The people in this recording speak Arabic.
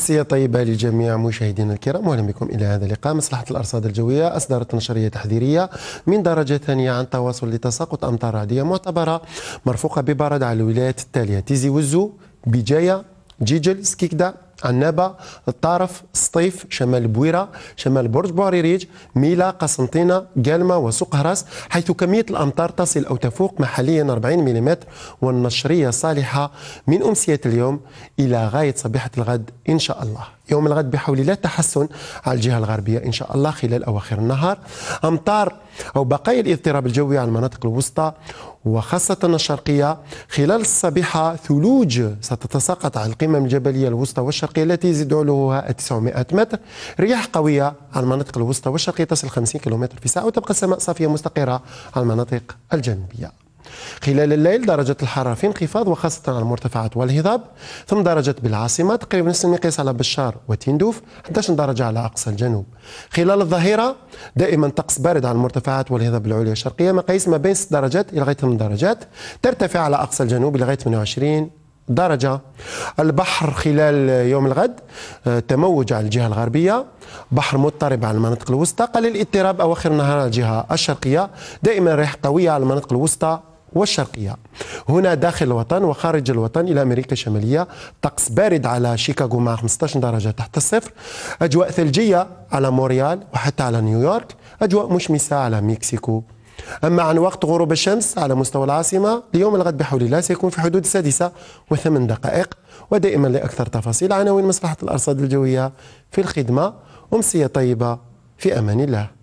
تحية طيبة لجميع مشاهدينا الكرام واهلا بكم الى هذا اللقاء مصلحة الارصاد الجوية اصدرت نشرية تحذيرية من درجة ثانية عن تواصل لتساقط امطار رعدية معتبرة مرفوقة ببرد على الولايات التالية تيزي وزو بجاية جيجل سكيكدا عنابة الطرف سطيف شمال بويرة شمال برج بوريريج ميلا قسنطينة قالمة وسوق هراس حيث كمية الأمطار تصل أو تفوق محليا 40 ملم والنشرية صالحة من أمسية اليوم إلى غاية صبيحة الغد إن شاء الله يوم الغد بحول الله تحسن على الجهة الغربية إن شاء الله خلال أواخر النهار أمطار أو بقايا الاضطراب الجوي على المناطق الوسطى وخاصة الشرقية خلال الصبيحة ثلوج ستتساقط على القمم الجبلية الوسطى والشرقية الشرقي التي يزيد علوها 900 متر رياح قوية على المناطق الوسطى والشرقية تصل 50 كم في ساعه وتبقى السماء صافية مستقرة على المناطق الجنوبية خلال الليل درجة الحرارة في انخفاض وخاصة على المرتفعات والهضاب ثم درجة بالعاصمة تقريبا نفس المقياس على بشار وتندوف 11 درجة على أقصى الجنوب خلال الظهيرة دائما طقس بارد على المرتفعات والهضاب العليا الشرقية مقاييس ما بين 6 درجات إلى غاية 8 درجات ترتفع على أقصى الجنوب إلى غاية 28 درجة البحر خلال يوم الغد آه، تموج على الجهة الغربية بحر مضطرب على المناطق الوسطى قليل الاضطراب أواخر النهار على الجهة الشرقية دائما ريح قوية على المناطق الوسطى والشرقية هنا داخل الوطن وخارج الوطن إلى أمريكا الشمالية طقس بارد على شيكاغو مع 15 درجة تحت الصفر أجواء ثلجية على موريال وحتى على نيويورك أجواء مشمسة على مكسيكو أما عن وقت غروب الشمس على مستوى العاصمة اليوم الغد بحول الله سيكون في حدود السادسة وثمان دقائق ودائما لأكثر تفاصيل عناوين مصلحة الأرصاد الجوية في الخدمة أمسية طيبة في أمان الله